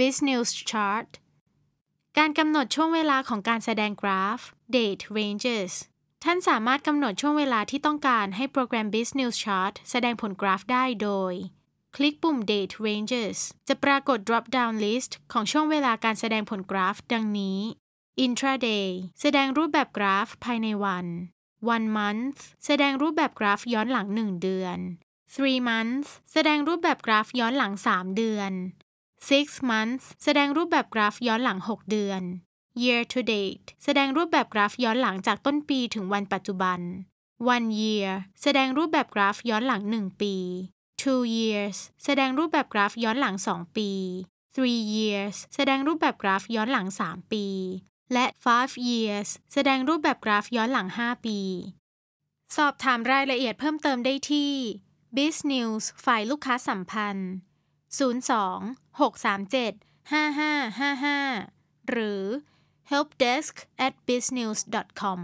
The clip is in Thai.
Business Chart การกำหนดช่วงเวลาของการแสดงกราฟ Date Ranges ท่านสามารถกำหนดช่วงเวลาที่ต้องการให้โปรแกรม Business Chart แสดงผลกราฟได้โดย คลิกปุ่ม Date Ranges จะปรากฏ Drop Down List ของช่วงเวลาการแสดงผลกราฟดังนี้ Intraday แสดงรูปแบบกราฟภายในวัน One month แสดงรูปแบบกราฟย้อนหลัง 1 เดือน Three months แสดงรูปแบบกราฟย้อนหลัง 3 เดือน six months แสดงรูปแบบกราฟย้อนหลัง 6 เดือน year to date แสดงรูปแบบกราฟย้อนหลังจากต้นปี ถึงวันปัจจุบัน one year แสดงรูปแบบกราฟย้อนหลัง 1 ปี two years แสดงรูปแบบกราฟย้อนหลัง 2 ปี three years แสดงรูปแบบกราฟย้อนหลัง 3 ปี และ five years แสดงรูปแบบกราฟย้อนหลัง 5 ปี สอบถามรายละเอียดเพิ่มเติมได้ที่ BizNews ฝ่ายลูกค้าสัมพันธ์02-637-5555 หรือ helpdesk@biznews.com